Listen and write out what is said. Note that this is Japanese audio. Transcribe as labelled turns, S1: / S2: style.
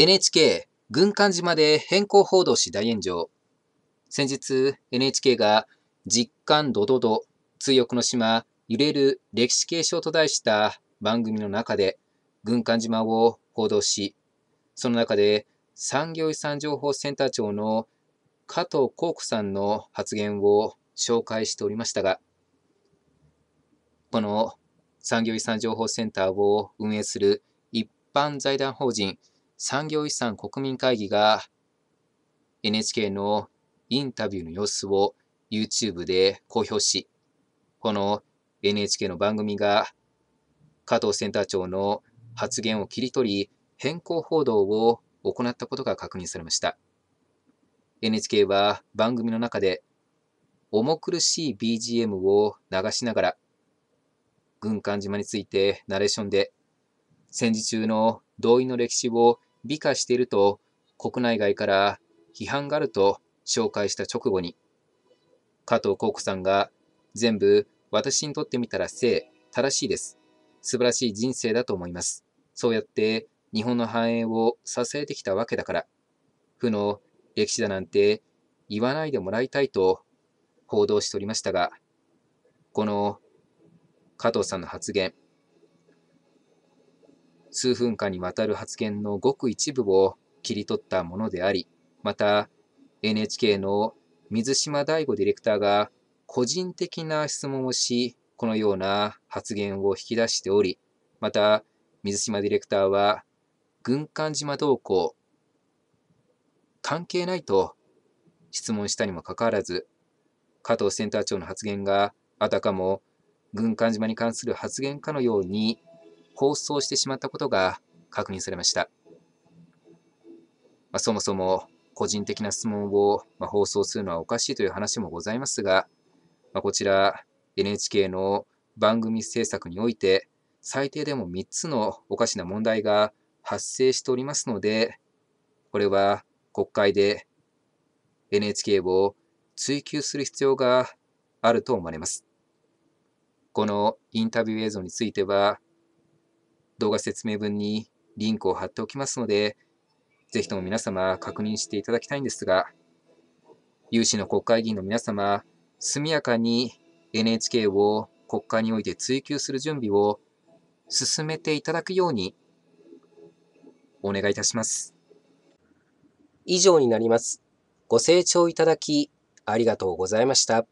S1: NHK 軍艦島で変更報道し大炎上。先日 NHK が実感ドドド、通翼の島、揺れる歴史継承と題した番組の中で軍艦島を報道し、その中で産業遺産情報センター長の加藤幸子さんの発言を紹介しておりましたが、この産業遺産情報センターを運営する一般財団法人産業遺産国民会議が NHK のインタビューの様子を YouTube で公表し、この NHK の番組が加藤センター長の発言を切り取り、変更報道を行ったことが確認されました。NHK は番組の中で重苦しい BGM を流しながら、軍艦島についてナレーションで戦時中の動員の歴史を美化していると国内外から批判があると紹介した直後に、加藤幸子さんが全部私にとってみたら正、正しいです。素晴らしい人生だと思います。そうやって日本の繁栄を支えてきたわけだから、負の歴史だなんて言わないでもらいたいと報道しておりましたが、この加藤さんの発言、数分間にわたる発言のごく一部を切り取ったものであり、また NHK の水島大吾ディレクターが個人的な質問をし、このような発言を引き出しており、また水島ディレクターは軍艦島同行、関係ないと質問したにもかかわらず、加藤センター長の発言があたかも軍艦島に関する発言かのように放送してしまったことが確認されました。まあ、そもそも個人的な質問を放送するのはおかしいという話もございますが、まあ、こちら NHK の番組制作において最低でも3つのおかしな問題が発生しておりますので、これは国会で NHK を追及する必要があると思われます。このインタビュー映像については、動画説明文にリンクを貼っておきますので、ぜひとも皆様確認していただきたいんですが、有志の国会議員の皆様、速やかに NHK を国会において追及する準備を進めていただくようにお願いいたします。以上になります。ご清聴いただきありがとうございました。